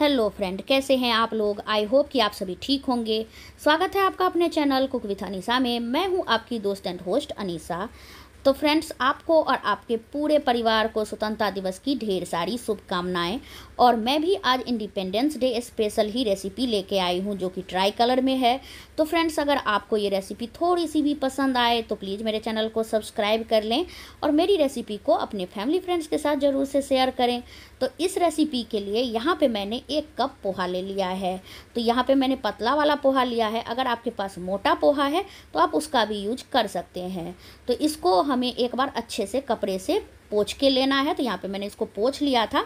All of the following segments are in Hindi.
हेलो फ्रेंड कैसे हैं आप लोग आई होप कि आप सभी ठीक होंगे स्वागत है आपका अपने चैनल कुक विथ अनीसा में मैं हूं आपकी दोस्त एंड होस्ट अनीसा तो फ्रेंड्स आपको और आपके पूरे परिवार को स्वतंत्रता दिवस की ढेर सारी शुभकामनाएं और मैं भी आज इंडिपेंडेंस डे स्पेशल ही रेसिपी लेके आई हूँ जो कि ट्राई कलर में है तो फ्रेंड्स अगर आपको ये रेसिपी थोड़ी सी भी पसंद आए तो प्लीज़ मेरे चैनल को सब्सक्राइब कर लें और मेरी रेसिपी को अपने फैमिली फ्रेंड्स के साथ ज़रूर से शेयर करें तो इस रेसिपी के लिए यहाँ पर मैंने एक कप पोहा ले लिया है तो यहाँ पर मैंने पतला वाला पोहा लिया है अगर आपके पास मोटा पोहा है तो आप उसका भी यूज कर सकते हैं तो इसको हम हमें एक बार अच्छे से कपड़े से पोछ के लेना है तो यहाँ पे मैंने इसको पोछ लिया था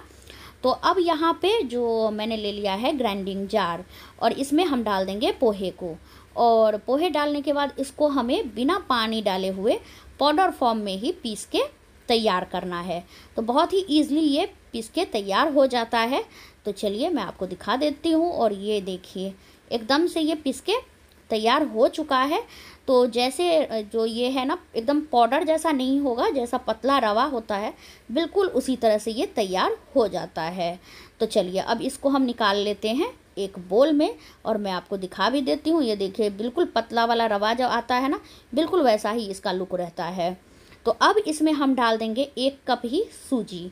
तो अब यहाँ पे जो मैंने ले लिया है ग्राइंडिंग जार और इसमें हम डाल देंगे पोहे को और पोहे डालने के बाद इसको हमें बिना पानी डाले हुए पाउडर फॉर्म में ही पीस के तैयार करना है तो बहुत ही ईजिली ये पीस के तैयार हो जाता है तो चलिए मैं आपको दिखा देती हूँ और ये देखिए एकदम से ये पीस के तैयार हो चुका है तो जैसे जो ये है ना एकदम पाउडर जैसा नहीं होगा जैसा पतला रवा होता है बिल्कुल उसी तरह से ये तैयार हो जाता है तो चलिए अब इसको हम निकाल लेते हैं एक बोल में और मैं आपको दिखा भी देती हूँ ये देखिए बिल्कुल पतला वाला रवा जो आता है ना बिल्कुल वैसा ही इसका लुक रहता है तो अब इसमें हम डाल देंगे एक कप ही सूजी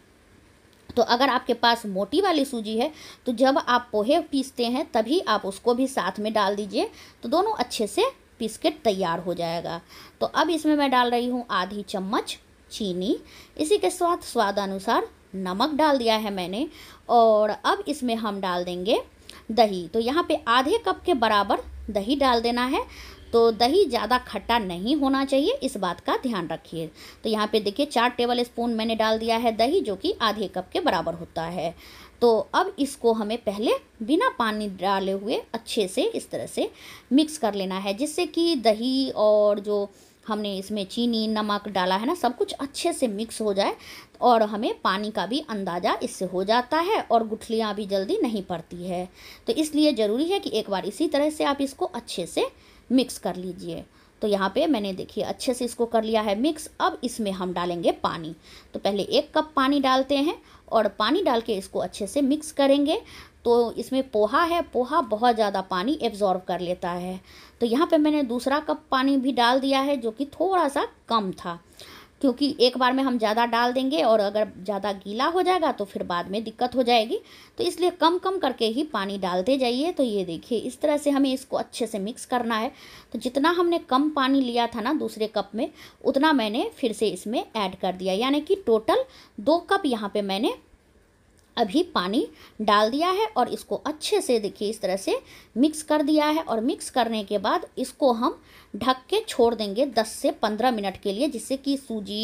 तो अगर आपके पास मोटी वाली सूजी है तो जब आप पोहे पीसते हैं तभी आप उसको भी साथ में डाल दीजिए तो दोनों अच्छे से बिस्किट तैयार हो जाएगा तो अब इसमें मैं डाल रही हूँ आधी चम्मच चीनी इसी के साथ स्वाद अनुसार नमक डाल दिया है मैंने और अब इसमें हम डाल देंगे दही तो यहाँ पे आधे कप के बराबर दही डाल देना है तो दही ज़्यादा खट्टा नहीं होना चाहिए इस बात का ध्यान रखिए तो यहाँ पे देखिए चार टेबल स्पून मैंने डाल दिया है दही जो कि आधे कप के बराबर होता है तो अब इसको हमें पहले बिना पानी डाले हुए अच्छे से इस तरह से मिक्स कर लेना है जिससे कि दही और जो हमने इसमें चीनी नमक डाला है ना सब कुछ अच्छे से मिक्स हो जाए और हमें पानी का भी अंदाज़ा इससे हो जाता है और गुठलियाँ भी जल्दी नहीं पड़ती है तो इसलिए ज़रूरी है कि एक बार इसी तरह से आप इसको अच्छे से मिक्स कर लीजिए तो यहाँ पे मैंने देखिए अच्छे से इसको कर लिया है मिक्स अब इसमें हम डालेंगे पानी तो पहले एक कप पानी डालते हैं और पानी डाल के इसको अच्छे से मिक्स करेंगे तो इसमें पोहा है पोहा बहुत ज़्यादा पानी एब्जॉर्व कर लेता है तो यहाँ पे मैंने दूसरा कप पानी भी डाल दिया है जो कि थोड़ा सा कम था क्योंकि एक बार में हम ज़्यादा डाल देंगे और अगर ज़्यादा गीला हो जाएगा तो फिर बाद में दिक्कत हो जाएगी तो इसलिए कम कम करके ही पानी डालते जाइए तो ये देखिए इस तरह से हमें इसको अच्छे से मिक्स करना है तो जितना हमने कम पानी लिया था ना दूसरे कप में उतना मैंने फिर से इसमें ऐड कर दिया यानी कि टोटल दो कप यहाँ पर मैंने अभी पानी डाल दिया है और इसको अच्छे से देखिए इस तरह से मिक्स कर दिया है और मिक्स करने के बाद इसको हम ढक के छोड़ देंगे 10 से 15 मिनट के लिए जिससे कि सूजी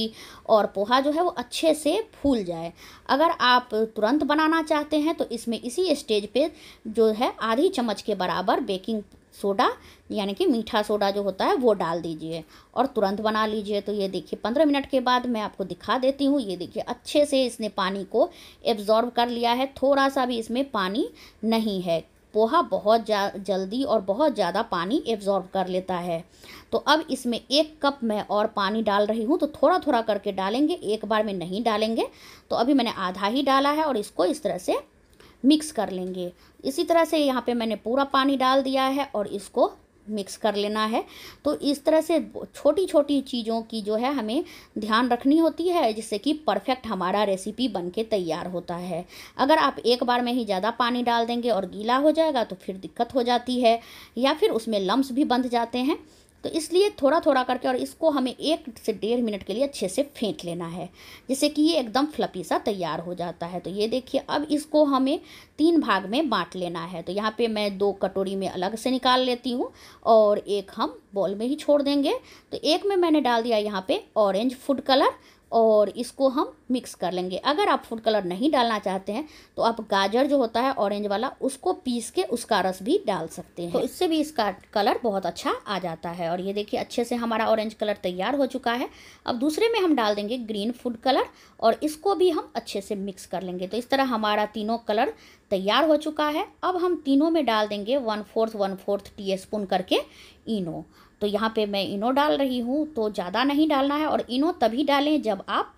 और पोहा जो है वो अच्छे से फूल जाए अगर आप तुरंत बनाना चाहते हैं तो इसमें इसी स्टेज पे जो है आधी चम्मच के बराबर बेकिंग सोडा यानी कि मीठा सोडा जो होता है वो डाल दीजिए और तुरंत बना लीजिए तो ये देखिए पंद्रह मिनट के बाद मैं आपको दिखा देती हूँ ये देखिए अच्छे से इसने पानी को एब्ज़ॉर्ब कर लिया है थोड़ा सा भी इसमें पानी नहीं है पोहा बहुत जल्दी और बहुत ज़्यादा पानी एब्जॉर्ब कर लेता है तो अब इसमें एक कप मैं और पानी डाल रही हूँ तो थोड़ा थोड़ा करके डालेंगे एक बार में नहीं डालेंगे तो अभी मैंने आधा ही डाला है और इसको इस तरह से मिक्स कर लेंगे इसी तरह से यहाँ पे मैंने पूरा पानी डाल दिया है और इसको मिक्स कर लेना है तो इस तरह से छोटी छोटी चीज़ों की जो है हमें ध्यान रखनी होती है जिससे कि परफेक्ट हमारा रेसिपी बन के तैयार होता है अगर आप एक बार में ही ज़्यादा पानी डाल देंगे और गीला हो जाएगा तो फिर दिक्कत हो जाती है या फिर उसमें लम्ब भी बंध जाते हैं तो इसलिए थोड़ा थोड़ा करके और इसको हमें एक से डेढ़ मिनट के लिए अच्छे से फेंट लेना है जिससे कि ये एकदम फ्लपी सा तैयार हो जाता है तो ये देखिए अब इसको हमें तीन भाग में बांट लेना है तो यहाँ पे मैं दो कटोरी में अलग से निकाल लेती हूँ और एक हम बॉल में ही छोड़ देंगे तो एक में मैंने डाल दिया यहाँ पर ऑरेंज फूड कलर और इसको हम मिक्स कर लेंगे अगर आप फूड कलर नहीं डालना चाहते हैं तो आप गाजर जो होता है ऑरेंज वाला उसको पीस के उसका रस भी डाल सकते हैं तो इससे भी इसका कलर बहुत अच्छा आ जाता है और ये देखिए अच्छे से हमारा ऑरेंज कलर तैयार हो चुका है अब दूसरे में हम डाल देंगे ग्रीन फूड कलर और इसको भी हम अच्छे से मिक्स कर लेंगे तो इस तरह हमारा तीनों कलर तैयार हो चुका है अब हम तीनों में डाल देंगे one fourth one fourth teaspoon करके इनो तो यहाँ पे मैं इनो डाल रही हूँ तो ज़्यादा नहीं डालना है और इनो तभी डालें जब आप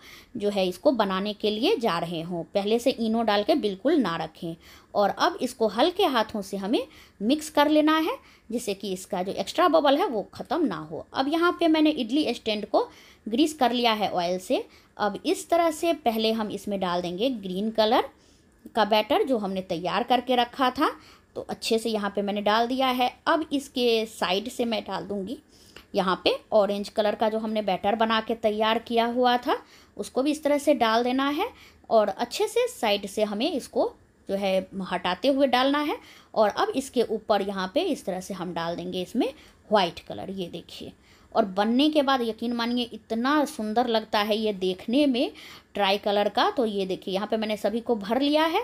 जो है इसको बनाने के लिए जा रहे हों पहले से इनो डाल के बिल्कुल ना रखें और अब इसको हल्के हाथों से हमें मिक्स कर लेना है जिससे कि इसका जो एक्स्ट्रा बबल है वो ख़त्म ना हो अब यहाँ पर मैंने इडली स्टैंड को ग्रीस कर लिया है ऑयल से अब इस तरह से पहले हम इसमें डाल देंगे ग्रीन कलर का बैटर जो हमने तैयार करके रखा था तो अच्छे से यहाँ पे मैंने डाल दिया है अब इसके साइड से मैं डाल दूँगी यहाँ पे ऑरेंज कलर का जो हमने बैटर बना के तैयार किया हुआ था उसको भी इस तरह से डाल देना है और अच्छे से साइड से हमें इसको जो है हटाते हुए डालना है और अब इसके ऊपर यहाँ पे इस तरह से हम डाल देंगे इसमें वाइट कलर ये देखिए और बनने के बाद यकीन मानिए इतना सुंदर लगता है ये देखने में ट्राई कलर का तो ये देखिए यहाँ पे मैंने सभी को भर लिया है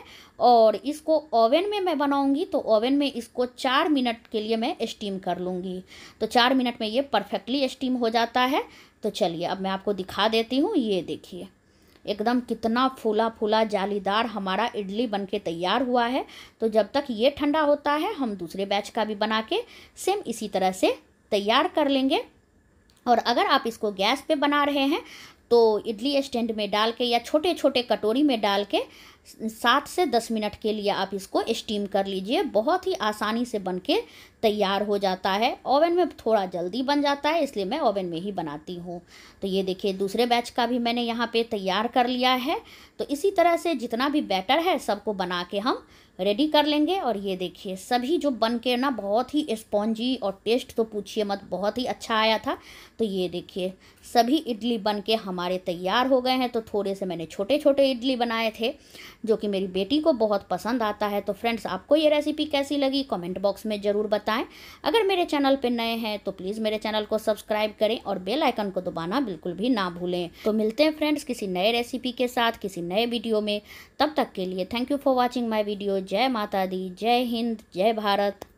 और इसको ओवन में मैं बनाऊंगी तो ओवन में इसको चार मिनट के लिए मैं स्टीम कर लूँगी तो चार मिनट में ये परफेक्टली स्टीम हो जाता है तो चलिए अब मैं आपको दिखा देती हूँ ये देखिए एकदम कितना फूला फूला जालीदार हमारा इडली बनके तैयार हुआ है तो जब तक ये ठंडा होता है हम दूसरे बैच का भी बना के सेम इसी तरह से तैयार कर लेंगे और अगर आप इसको गैस पे बना रहे हैं तो इडली स्टैंड में डाल के या छोटे छोटे कटोरी में डाल के सात से दस मिनट के लिए आप इसको स्टीम कर लीजिए बहुत ही आसानी से बन के तैयार हो जाता है ओवन में थोड़ा जल्दी बन जाता है इसलिए मैं ओवन में ही बनाती हूँ तो ये देखिए दूसरे बैच का भी मैंने यहाँ पे तैयार कर लिया है तो इसी तरह से जितना भी बैटर है सबको बना के हम रेडी कर लेंगे और ये देखिए सभी जो बन के ना बहुत ही स्पॉन्जी और टेस्ट तो पूछिए मत बहुत ही अच्छा आया था तो ये देखिए सभी इडली बन के हमारे तैयार हो गए हैं तो थोड़े से मैंने छोटे छोटे इडली बनाए थे जो कि मेरी बेटी को बहुत पसंद आता है तो फ्रेंड्स आपको ये रेसिपी कैसी लगी कमेंट बॉक्स में ज़रूर बताएं अगर मेरे चैनल पर नए हैं तो प्लीज़ मेरे चैनल को सब्सक्राइब करें और बेल आइकन को दबाना बिल्कुल भी ना भूलें तो मिलते हैं फ्रेंड्स किसी नए रेसिपी के साथ किसी नए वीडियो में तब तक के लिए thank you for watching my video जय माता दी जय हिंद जय भारत